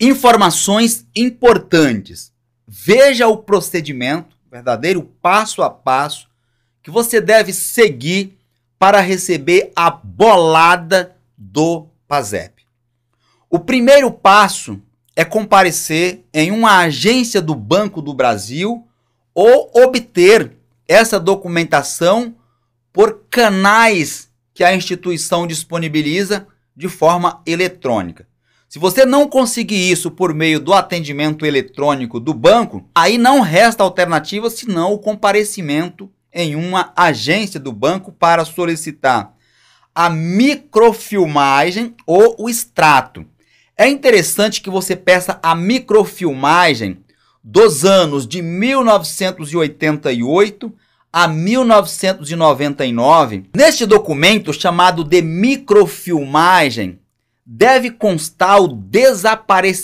Informações importantes. Veja o procedimento, verdadeiro passo a passo, que você deve seguir para receber a bolada do PASEP. O primeiro passo é comparecer em uma agência do Banco do Brasil ou obter essa documentação por canais que a instituição disponibiliza de forma eletrônica. Se você não conseguir isso por meio do atendimento eletrônico do banco, aí não resta alternativa senão o comparecimento em uma agência do banco para solicitar a microfilmagem ou o extrato. É interessante que você peça a microfilmagem dos anos de 1988 a 1999. Neste documento chamado de microfilmagem, deve constar o desaparecimento